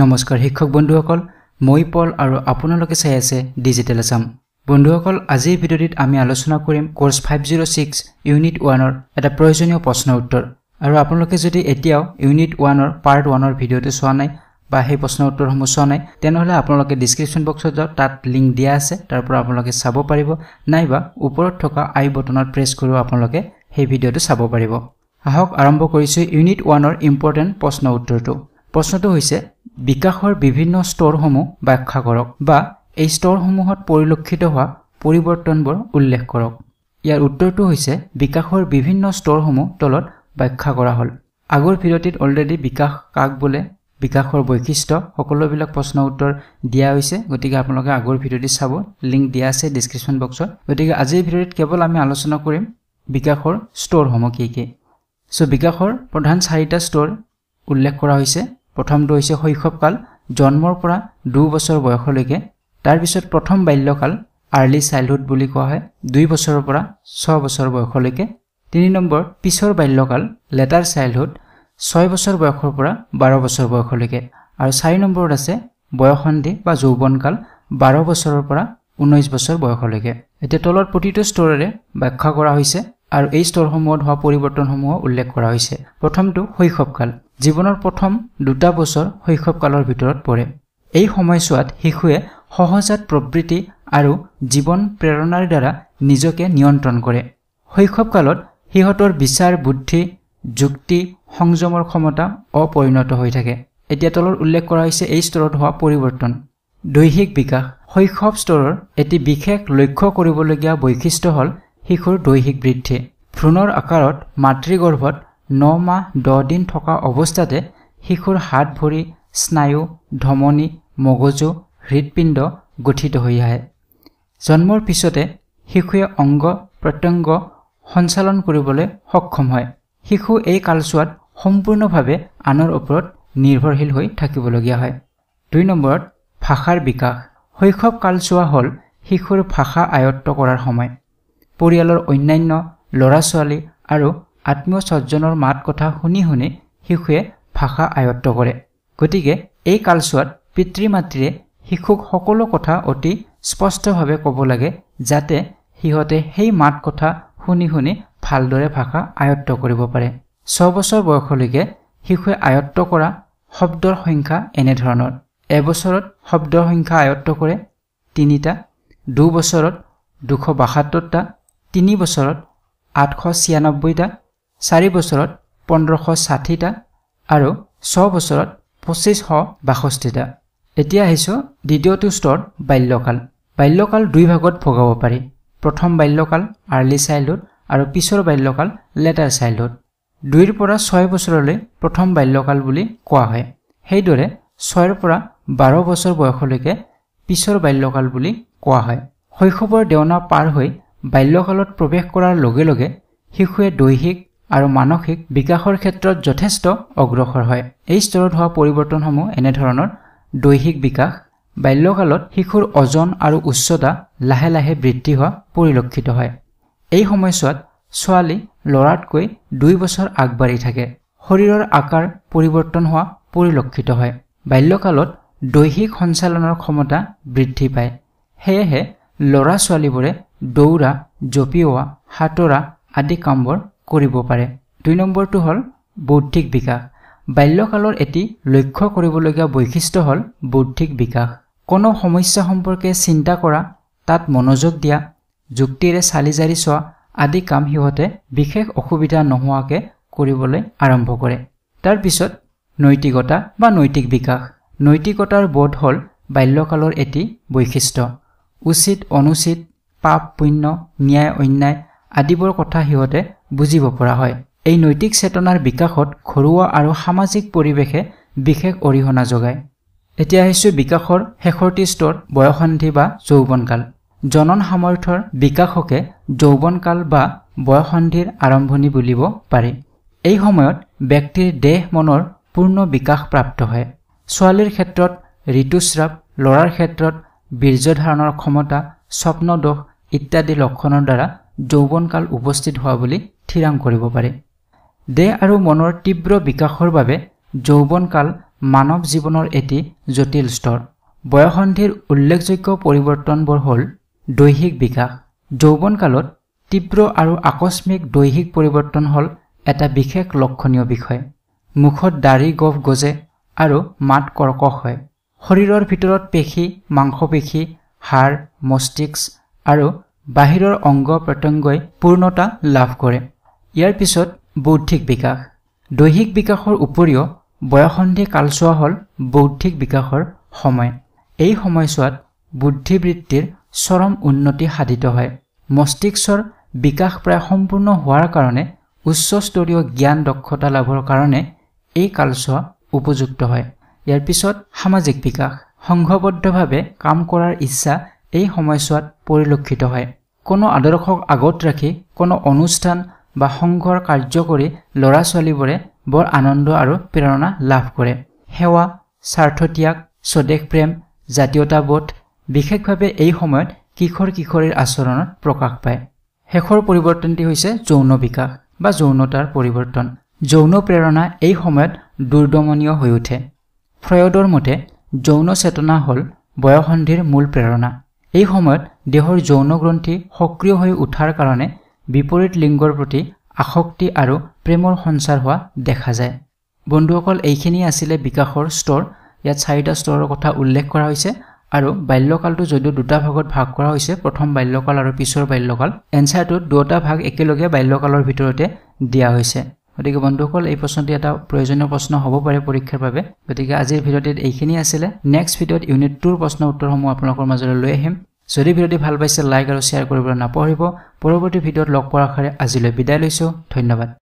নমস্কাৰ শিক্ষক বন্ধুসকল মই পল আৰু আপোনালোকে চাই আছে ডিজিটেল আছাম বন্ধুসকল আজিৰ ভিডিঅ'টিত আমি আলোচনা কৰিম course five zero' six unit ওৱানৰ এটা প্ৰয়োজনীয় প্ৰশ্ন উত্তৰ আৰু আপোনালোকে যদি এতিয়াও ইউনিট ওৱানৰ পাৰ্ট ওৱানৰ ভিডিঅ'টো চোৱা নাই বা সেই প্ৰশ্ন উত্তৰসমূহ চোৱা নাই তেনেহ'লে আপোনালোকে ডিছক্ৰিপশ্যন বক্সত যাওক তাত লিংক দিয়া আছে তাৰ পৰা আপোনালোকে চাব পাৰিব নাইবা ওপৰত থকা আই বটনত প্ৰেছ কৰিও আপোনালোকে সেই ভিডিঅ'টো চাব পাৰিব আহক আৰম্ভ কৰিছোঁ ইউনিট ওৱানৰ ইম্পৰ্টেণ্ট প্ৰশ্ন উত্তৰটো প্ৰশ্নটো হৈছে বিকাশৰ বিভিন্ন স্তৰসমূহ ব্যাখ্যা কৰক বা এই স্তৰসমূহত পৰিলক্ষিত হোৱা পৰিৱৰ্তনবোৰ উল্লেখ কৰক ইয়াৰ উত্তৰটো হৈছে বিকাশৰ বিভিন্ন স্তৰসমূহ তলত ব্যাখ্যা কৰা হ'ল আগৰ ভিৰতিত অলৰেডি বিকাশ কাক বোলে বিকাশৰ বৈশিষ্ট্য সকলোবিলাক প্ৰশ্ন উত্তৰ দিয়া হৈছে গতিকে আপোনালোকে আগৰ ভিডিঅ'টি চাব লিংক দিয়া আছে ডিছক্ৰিপশ্যন বক্সত গতিকে আজিৰ ভিডিঅ'ত কেৱল আমি আলোচনা কৰিম বিকাশৰ স্তৰসমূহ কি কি চ' বিকাশৰ প্ৰধান চাৰিটা স্তৰ উল্লেখ কৰা হৈছে প্ৰথমটো হৈছে শৈশৱকাল জন্মৰ পৰা দুবছৰ বয়সলৈকে তাৰপিছত প্ৰথম বাল্যকাল আৰ্লি চাইল্ডহুড বুলি কোৱা হয় দুই বছৰৰ পৰা ছবছৰ বয়সলৈকে তিনি নম্বৰ পিছৰ বাল্যকাল লেটাৰ চাইল্ডহুড ছয় বছৰ বয়সৰ পৰা বাৰ বছৰ বয়সলৈকে আৰু চাৰি নম্বৰত আছে বয়সন্ধি বা যৌৱনকাল বাৰ বছৰৰ পৰা ঊনৈছ বছৰ বয়সলৈকে এতিয়া তলত প্ৰতিটো স্তৰেৰে ব্যাখ্যা কৰা হৈছে আৰু এই স্তৰসমূহত হোৱা পৰিৱৰ্তনসমূহ উল্লেখ কৰা হৈছে প্ৰথমটো শৈশৱকাল জীৱনৰ প্ৰথম দুটা বছৰ শৈশৱকালৰ ভিতৰত পৰে এই সময়ছোৱাত শিশুৱে সহজাত প্ৰবৃত্তি আৰু জীৱন প্ৰেৰণাৰ দ্বাৰা নিজকে নিয়ন্ত্ৰণ কৰে শৈশৱকালত সিহঁতৰ বিচাৰ বুদ্ধি যুক্তি সংযমৰ ক্ষমতা অপৰিণত হৈ থাকে এতিয়া তলৰ উল্লেখ কৰা হৈছে এই স্তৰত হোৱা পৰিৱৰ্তন দৈহিক বিকাশ শৈশৱ স্তৰৰ এটি বিশেষ লক্ষ্য কৰিবলগীয়া বৈশিষ্ট্য হ'ল শিশুৰ দৈহিক বৃদ্ধি ভ্ৰূণৰ আকাৰত মাতৃগৰ্ভত ন মাহ দহ দিন থকা অৱস্থাতে শিশুৰ হাত ভৰি স্নায়ু ধমনি মগজু হৃদপিণ্ড গঠিত হৈ আহে জন্মৰ পিছতে শিশুৱে অংগ প্ৰত্যংগ সঞ্চালন কৰিবলৈ সক্ষম হয় শিশু এই কালচোৱাত সম্পূৰ্ণভাৱে আনৰ ওপৰত নিৰ্ভৰশীল হৈ থাকিবলগীয়া হয় দুই নম্বৰত ভাষাৰ বিকাশ শৈশৱ কালচোৱা হ'ল শিশুৰ ভাষা আয়ত্ত কৰাৰ সময় পৰিয়ালৰ অন্যান্য ল'ৰা ছোৱালী আৰু আত্মীয় স্বজনৰ মাত কথা শুনি শুনি শিশুৱে ভাষা আয়ত্ত কৰে গতিকে এই কালচোৱাত পিতৃ মাতৃয়ে শিশুক সকলো কথা অতি স্পষ্টভাৱে ক'ব লাগে যাতে সিহঁতে সেই মাত কথা শুনি শুনি ভালদৰে ভাষা আয়ত্ব কৰিব পাৰে ছবছৰ বয়সলৈকে শিশুৱে আয়ত্ব কৰা শব্দৰ সংখ্যা এনেধৰণৰ এবছৰত শব্দৰ সংখ্যা আয়ত্ব কৰে তিনিটা দুবছৰত দুশ বাসত্তৰটা তিনি বছৰত আঠশ ছিয়ানব্বৈটা চাৰি বছৰত পোন্ধৰশ ষাঠিটা আৰু ছবছৰত পঁচিছশ বাষষ্ঠিটা এতিয়া আহিছোঁ দ্বিতীয়টো স্তৰ বাল্যকাল বাল্যকাল দুই ভাগত ভগাব পাৰি প্ৰথম বাল্যকাল আৰ্লি চাইল্ডহুড আৰু পিছৰ বাল্যকাল লেটাৰ চাইল্ডহুড দুইৰ পৰা ছয় বছৰলৈ প্ৰথম বাল্যকাল বুলি কোৱা হয় সেইদৰে ছয়ৰ পৰা বাৰ বছৰ বয়সলৈকে পিছৰ বাল্যকাল বুলি কোৱা হয় শৈশৱৰ দেওনা পাৰ হৈ বাল্যকালত প্ৰৱেশ কৰাৰ লগে লগে শিশুৱে দৈহিক আৰু মানসিক বিকাশৰ ক্ষেত্ৰত যথেষ্ট অগ্ৰসৰ হয় এই স্তৰত হোৱা পৰিৱৰ্তনসমূহ এনেধৰণৰ দৈহিক বিকাশ বাল্যকালত শিশুৰ ওজন আৰু উচ্চতা লাহে লাহে বৃদ্ধি হোৱা পৰিলক্ষিত হয় এই সময়ছোৱাত ছোৱালী ল'ৰাতকৈ দুই বছৰ আগবাঢ়ি থাকে শৰীৰৰ আকাৰ পৰিৱৰ্তন হোৱা পৰিলক্ষিত হয় বাল্যকালত দৈহিক সঞ্চালনৰ ক্ষমতা বৃদ্ধি পায় সেয়েহে ল'ৰা ছোৱালীবোৰে দৌৰা জঁপিওৱা সাঁতোৰা আদি কামবোৰ কৰিব পাৰে দুই নম্বৰটো হ'ল বৌদ্ধিক বিকাশ বাল্যকালৰ এটি লক্ষ্য কৰিবলগীয়া বৈশিষ্ট্য হ'ল বৌদ্ধিক বিকাশ কোনো সমস্যা সম্পৰ্কে চিন্তা কৰা তাত মনোযোগ দিয়া যুক্তিৰে চালি জাৰি চোৱা আদি কাম সিহঁতে বিশেষ অসুবিধা নোহোৱাকৈ কৰিবলৈ আৰম্ভ কৰে তাৰপিছত নৈতিকতা বা নৈতিক বিকাশ নৈতিকতাৰ বোধ হ'ল বাল্যকালৰ এটি বৈশিষ্ট্য উচিত অনুচিত পাপ পুণ্য ন্যায় অন্যায় আদিবোৰ কথা সিহঁতে বুজিব পৰা হয় এই নৈতিক চেতনাৰ বিকাশত ঘৰুৱা আৰু সামাজিক পৰিৱেশে বিশেষ অৰিহণা যোগায় এতিয়া আহিছো বিকাশৰ শেষৰটি স্তৰ বয়সন্ধি বা যৌৱনকাল জনন সামৰ্থ্যৰ বিকাশকে যৌৱন কাল বা বয়সন্ধিৰ আৰম্ভণি বুলিব পাৰি এই সময়ত ব্যক্তিৰ দেহ মনৰ পূৰ্ণ বিকাশ প্ৰাপ্ত হয় ছোৱালীৰ ক্ষেত্ৰত ঋতুস্ৰাৱ ল'ৰাৰ ক্ষেত্ৰত বীৰ্যধাৰণৰ ক্ষমতা স্বপ্নদোষ ইত্যাদি লক্ষণৰ দ্বাৰা যৌৱনকাল উপস্থিত হোৱা বুলি থিৰাং কৰিব পাৰে দেহ আৰু মনৰ তীব্ৰ বিকাশৰ বাবে যৌৱনকাল মানৱ জীৱনৰ এটি জটিল স্তৰ বয়সন্ধিৰ উল্লেখযোগ্য পৰিৱৰ্তনবোৰ হ'ল দৈহিক বিকাশ যৌৱন কালত তীব্ৰ আৰু আকস্মিক দৈহিক পৰিৱৰ্তন হ'ল এটা বিশেষ লক্ষণীয় বিষয় মুখত দাঢ়ি গভ গজে আৰু মাত কৰ্কশ হয় শৰীৰৰ ভিতৰত পেশী মাংসপেশী হাড় মস্তিষ্ক আৰু বাহিৰৰ অংগ প্ৰত্যংগই পূৰ্ণতা লাভ কৰে ইয়াৰ পিছত বৌদ্ধিক বিকাশ দৈহিক বিকাশৰ উপৰিও বয়সন্ধি কালচোৱা হ'ল বৌদ্ধিক বিকাশৰ সময় এই সময়ছোৱাত বুদ্ধিবৃত্তিৰ চৰম উন্নতি সাধিত হয় মস্তিষ্কৰ বিকাশ প্ৰায় সম্পূৰ্ণ হোৱাৰ কাৰণে উচ্চস্তৰীয় জ্ঞান দক্ষতা লাভৰ কাৰণে এই কালচোৱা উপযুক্ত হয় ইয়াৰ পিছত সামাজিক বিকাশ সংঘবদ্ধভাৱে কাম কৰাৰ ইচ্ছা এই সময়ছোৱাত পৰিলক্ষিত হয় কোনো আদৰ্শক আগত ৰাখি কোনো অনুষ্ঠান বা সংঘৰ কাৰ্য কৰি ল'ৰা ছোৱালীবোৰে বৰ আনন্দ আৰু প্ৰেৰণা লাভ কৰে সেৱা স্বাৰ্থ ত্যাগ স্বদেশ প্ৰেম জাতীয়তাবোধ বিশেষভাৱে এই সময়ত কিশোৰ কিশোৰীৰ আচৰণত প্ৰকাশ পায় শেষৰ পৰিৱৰ্তনটি হৈছে যৌন বিকাশ বা যৌনতাৰ পৰিৱৰ্তন যৌন প্ৰেৰণা এই সময়ত দুৰ্দমনীয় হৈ উঠে ফ্ৰয়দৰ মতে যৌন চেতনা হ'ল বয়সন্ধিৰ মূল প্ৰেৰণা এই সময়ত দেহৰ যৌন গ্ৰন্থি সক্ৰিয় হৈ উঠাৰ কাৰণে বিপৰীত লিংগৰ প্ৰতি আসক্তি আৰু প্ৰেমৰ সঞ্চাৰ হোৱা দেখা যায় বন্ধুসকল এইখিনিয়ে আছিলে বিকাশৰ স্তৰ ইয়াত চাৰিটা স্তৰৰ কথা উল্লেখ কৰা হৈছে আৰু বাল্যকালটো যদিও দুটা ভাগত ভাগ কৰা হৈছে প্ৰথম বাল্যকাল আৰু পিছৰ বাল্যকাল এনচাৰটোত দুটা ভাগ একেলগে বাল্যকালৰ ভিতৰতে দিয়া হৈছে গতিকে বন্ধুসকল এই প্ৰশ্নটি এটা প্ৰয়োজনীয় প্ৰশ্ন হ'ব পাৰে পৰীক্ষাৰ বাবে গতিকে আজিৰ ভিডিঅ'টিত এইখিনি আছিলে নেক্সট ভিডিঅ'ত ইউনিট টুৰ প্ৰশ্ন উত্তৰসমূহ আপোনালোকৰ মাজলৈ লৈ আহিম যদি ভিডিঅ'টি ভাল পাইছে লাইক আৰু শ্বেয়াৰ কৰিবলৈ নাপাহৰিব পৰৱৰ্তী ভিডিঅ'ত লগ পোৱাৰ আশাৰে আজিলৈ বিদায় লৈছোঁ ধন্যবাদ